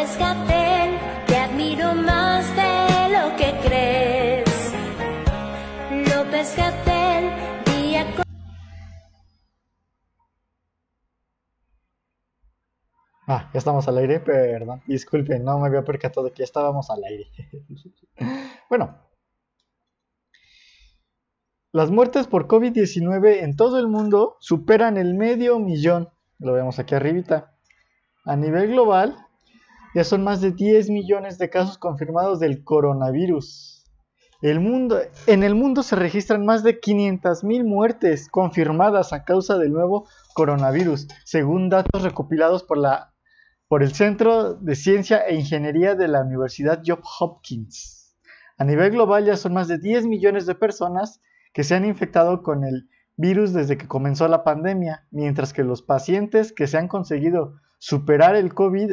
Gatel, te admiro más de lo que crees. López Gatel, día con... Ah, ya estamos al aire, perdón, disculpen, no me había percatado que ya estábamos al aire. bueno, las muertes por COVID-19 en todo el mundo superan el medio millón. Lo vemos aquí arribita. A nivel global, ya son más de 10 millones de casos confirmados del coronavirus. El mundo, en el mundo se registran más de mil muertes confirmadas a causa del nuevo coronavirus, según datos recopilados por, la, por el Centro de Ciencia e Ingeniería de la Universidad Johns Hopkins. A nivel global ya son más de 10 millones de personas que se han infectado con el virus desde que comenzó la pandemia, mientras que los pacientes que se han conseguido superar el COVID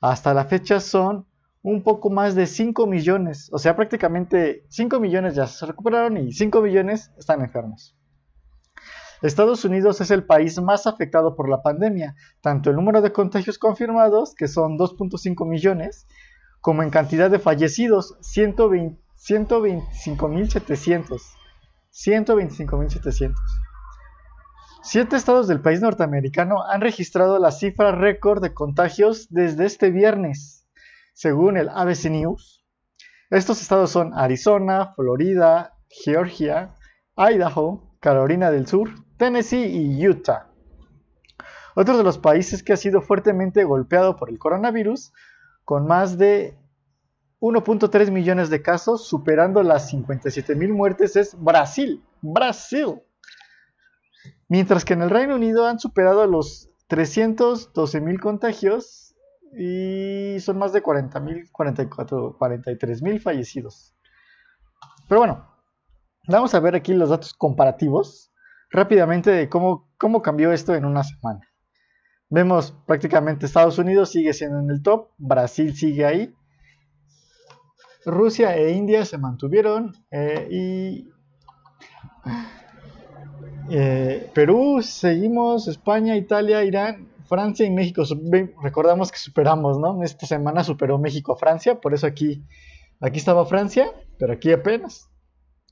hasta la fecha son un poco más de 5 millones. O sea, prácticamente 5 millones ya se recuperaron y 5 millones están enfermos. Estados Unidos es el país más afectado por la pandemia, tanto el número de contagios confirmados, que son 2.5 millones, como en cantidad de fallecidos, 125.700. 125.700. Siete estados del país norteamericano han registrado la cifra récord de contagios desde este viernes, según el ABC News. Estos estados son Arizona, Florida, Georgia, Idaho, Carolina del Sur, Tennessee y Utah. Otro de los países que ha sido fuertemente golpeado por el coronavirus, con más de 1.3 millones de casos, superando las 57 mil muertes, es Brasil. Brasil. Mientras que en el Reino Unido han superado los 312 mil contagios y son más de 40 mil, 44, 43 fallecidos. Pero bueno, vamos a ver aquí los datos comparativos rápidamente de cómo, cómo cambió esto en una semana. Vemos prácticamente Estados Unidos sigue siendo en el top, Brasil sigue ahí, Rusia e India se mantuvieron eh, y, eh, Perú, seguimos España, Italia, Irán, Francia y México. Recordamos que superamos, ¿no? Esta semana superó México a Francia, por eso aquí, aquí estaba Francia, pero aquí apenas.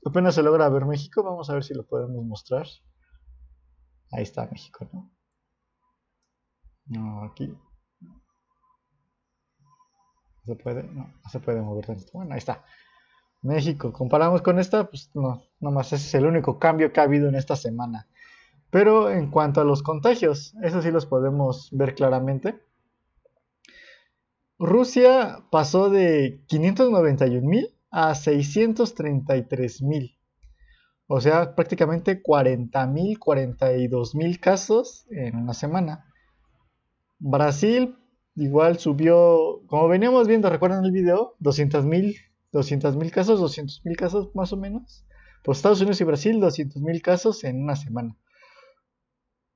Apenas se logra ver México, vamos a ver si lo podemos mostrar. Ahí está México, ¿no? No, aquí. ¿Se puede? No, se puede mover tanto. Bueno, ahí está. México, comparamos con esta, pues no, nomás ese es el único cambio que ha habido en esta semana. Pero en cuanto a los contagios, eso sí los podemos ver claramente. Rusia pasó de 591.000 a 633.000. O sea, prácticamente 40.000, 42.000 casos en una semana. Brasil igual subió, como veníamos viendo, recuerdan el video, 200.000, 200.000 casos, 200.000 casos más o menos. Pues Estados Unidos y Brasil, 200.000 casos en una semana.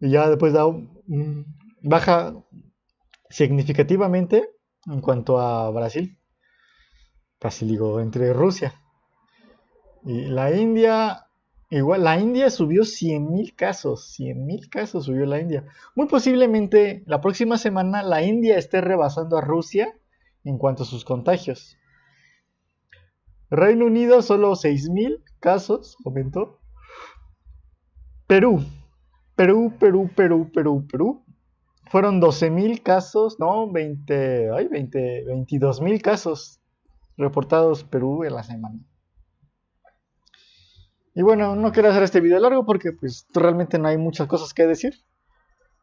Y ya después baja significativamente en cuanto a Brasil. Casi digo, entre Rusia. Y la India, igual, la India subió 100.000 casos. 100.000 casos subió la India. Muy posiblemente la próxima semana la India esté rebasando a Rusia en cuanto a sus contagios. Reino Unido solo 6.000 casos, aumentó. Perú, Perú, Perú, Perú, Perú, Perú. Fueron 12.000 casos, no, 20, ay, 20, 22.000 casos reportados Perú en la semana. Y bueno, no quiero hacer este video largo porque pues realmente no hay muchas cosas que decir.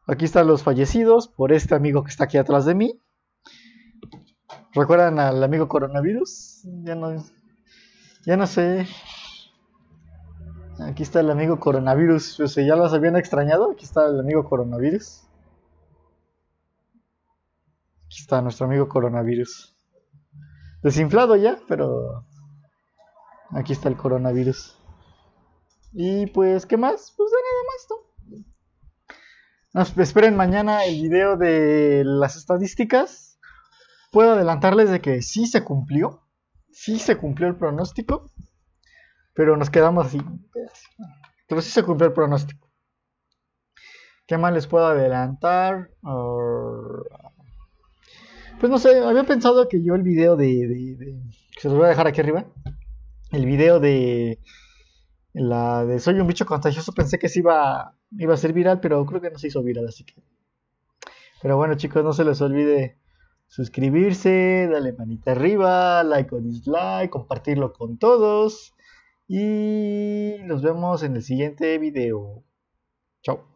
Aquí están los fallecidos por este amigo que está aquí atrás de mí. ¿Recuerdan al amigo coronavirus? Ya no, ya no sé Aquí está el amigo coronavirus. ya los habían extrañado. Aquí está el amigo coronavirus. Aquí está nuestro amigo coronavirus. Desinflado ya, pero aquí está el coronavirus. Y pues, ¿qué más? Pues nada más, ¿no? Nos esperen mañana el video de las estadísticas. Puedo adelantarles de que sí se cumplió. Sí se cumplió el pronóstico. Pero nos quedamos así. Pero sí se cumplió el pronóstico. ¿Qué más les puedo adelantar? pues no sé, había pensado que yo el video de, Se los voy a dejar aquí arriba. El video de. La de Soy un bicho contagioso. Pensé que se iba, iba a ser viral, pero creo que no se hizo viral, así que. Pero bueno, chicos, no se les olvide suscribirse, Dale manita arriba, like o dislike, compartirlo con todos. Y nos vemos en el siguiente video. Chao.